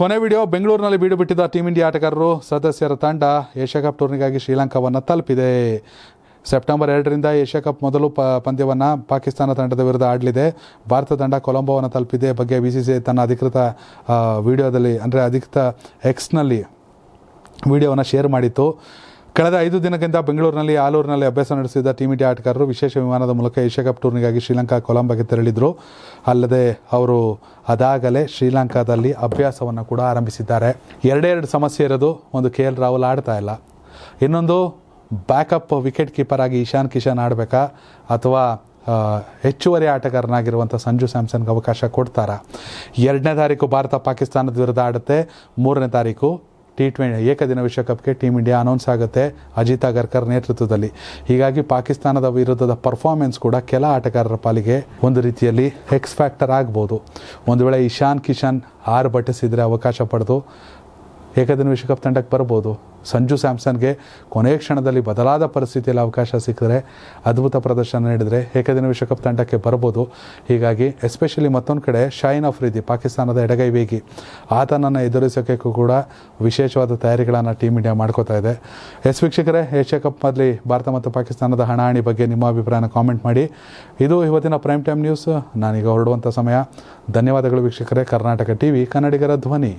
ಕೊನೆ ವಿಡಿಯೋ ಬೆಂಗಳೂರಿನಲ್ಲಿ ಬೀಡು ಬಿಟ್ಟಿದ್ದ ಟೀಂ ಇಂಡಿಯಾ ಆಟಗಾರರು ಸದಸ್ಯರ ತಂಡ ಏಷ್ಯಾ ಕಪ್ ಟೂರ್ನಿಗಾಗಿ ಶ್ರೀಲಂಕಾವನ್ನು ತಲುಪಿದೆ ಸೆಪ್ಟೆಂಬರ್ ಎರಡರಿಂದ ಏಷ್ಯಾ ಕಪ್ ಮೊದಲು ಪ ಪಂದ್ಯವನ್ನು ಪಾಕಿಸ್ತಾನ ತಂಡದ ವಿರುದ್ಧ ಆಡಲಿದೆ ಭಾರತ ತಂಡ ಕೊಲಂಬೋವನ್ನು ತಲುಪಿದೆ ಬಗ್ಗೆ ಬಿ ಸಿ ಸಿ ತನ್ನ ಅಧಿಕೃತ ವಿಡಿಯೋದಲ್ಲಿ ಅಂದರೆ ಅಧಿಕೃತ ಎಕ್ಸ್ನಲ್ಲಿ ವಿಡಿಯೋವನ್ನು ಶೇರ್ ಮಾಡಿತ್ತು ಕಳೆದ ಐದು ದಿನಕ್ಕಿಂತ ಬೆಂಗಳೂರಿನಲ್ಲಿ ಆಲೂರಿನಲ್ಲಿ ಅಭ್ಯಾಸ ನಡೆಸಿದ್ದ ಟೀಮ್ ಇಂಡಿಯಾ ಆಟಗಾರರು ವಿಶೇಷ ವಿಮಾನದ ಮೂಲಕ ಏಷ್ಯಾ ಕಪ್ ಟೂರ್ನಿಗಾಗಿ ಶ್ರೀಲಂಕಾ ಕೊಲಂಬೋಗೆ ತೆರಳಿದ್ರು ಅಲ್ಲದೆ ಅವರು ಅದಾಗಲೇ ಶ್ರೀಲಂಕಾದಲ್ಲಿ ಅಭ್ಯಾಸವನ್ನು ಕೂಡ ಆರಂಭಿಸಿದ್ದಾರೆ ಎರಡೇ ಎರಡು ಸಮಸ್ಯೆ ಇರೋದು ಒಂದು ಕೆ ಎಲ್ ರಾಹುಲ್ ಆಡ್ತಾ ಇಲ್ಲ ಇನ್ನೊಂದು ಬ್ಯಾಕಪ್ ವಿಕೆಟ್ ಕೀಪರ್ ಆಗಿ ಇಶಾನ್ ಕಿಶನ್ ಆಡಬೇಕಾ ಅಥವಾ ಹೆಚ್ಚುವರಿ ಆಟಗಾರನಾಗಿರುವಂಥ ಸಂಜು ಸ್ಯಾಮ್ಸನ್ಗೆ ಅವಕಾಶ ಕೊಡ್ತಾರಾ ಎರಡನೇ ತಾರೀಕು ಭಾರತ ಪಾಕಿಸ್ತಾನದ ವಿರುದ್ಧ ಆಡುತ್ತೆ ಮೂರನೇ ತಾರೀಕು ಟಿ ಟ್ವೆಂಟಿ ಏಕದಿನ ವಿಶ್ವಕಪ್ಗೆ ಟೀಮ್ ಇಂಡಿಯಾ ಅನೌನ್ಸ್ ಆಗುತ್ತೆ ಅಜಿತ್ ಅಗರ್ಕರ್ ನೇತೃತ್ವದಲ್ಲಿ ಹೀಗಾಗಿ ಪಾಕಿಸ್ತಾನದ ವಿರುದ್ಧದ ಪರ್ಫಾರ್ಮೆನ್ಸ್ ಕೂಡ ಕೆಲ ಆಟಗಾರರ ಪಾಲಿಗೆ ಒಂದು ರೀತಿಯಲ್ಲಿ ಎಕ್ಸ್ ಫ್ಯಾಕ್ಟರ್ ಆಗ್ಬೋದು ಒಂದು ವೇಳೆ ಇಶಾನ್ ಕಿಶನ್ ಆರು ಬಟ್ಟಿಸಿದರೆ ಅವಕಾಶ ಪಡೆದು ಏಕದಿನ ವಿಶ್ವಕಪ್ ತಂಡಕ್ಕೆ ಬರ್ಬೋದು ಸಂಜು ಸ್ಯಾಮ್ಸನ್ಗೆ ಕೊನೆಯ ಕ್ಷಣದಲ್ಲಿ ಬದಲಾದ ಪರಿಸ್ಥಿತಿಯಲ್ಲಿ ಅವಕಾಶ ಸಿಕ್ಕಿದ್ರೆ ಅದ್ಭುತ ಪ್ರದರ್ಶನ ನೀಡಿದರೆ ಏಕದಿನ ವಿಶ್ವಕಪ್ ತಂಡಕ್ಕೆ ಬರ್ಬೋದು ಹೀಗಾಗಿ ಎಸ್ಪೆಷಲಿ ಮತ್ತೊಂದು ಕಡೆ ಶೈನ್ ಅಫ್ರಿದಿ ಪಾಕಿಸ್ತಾನದ ಎಡಗೈ ವೇಗಿ ಆತನನ್ನು ಎದುರಿಸೋಕ್ಕೆ ಕೂಡ ವಿಶೇಷವಾದ ತಯಾರಿಗಳನ್ನು ಟೀಮ್ ಇಂಡಿಯಾ ಮಾಡ್ಕೋತಾ ಇದೆ ಎಸ್ ವೀಕ್ಷಕರೇ ಏಷ್ಯಾ ಕಪ್ನಲ್ಲಿ ಭಾರತ ಮತ್ತು ಪಾಕಿಸ್ತಾನದ ಹಣಾಹಣಿ ಬಗ್ಗೆ ನಿಮ್ಮ ಅಭಿಪ್ರಾಯನ ಕಾಮೆಂಟ್ ಮಾಡಿ ಇದು ಇವತ್ತಿನ ಪ್ರೈಮ್ ಟೈಮ್ ನ್ಯೂಸ್ ನಾನೀಗ ಹೊರಡುವಂಥ ಸಮಯ ಧನ್ಯವಾದಗಳು ವೀಕ್ಷಕರೇ ಕರ್ನಾಟಕ ಟಿ ಕನ್ನಡಿಗರ ಧ್ವನಿ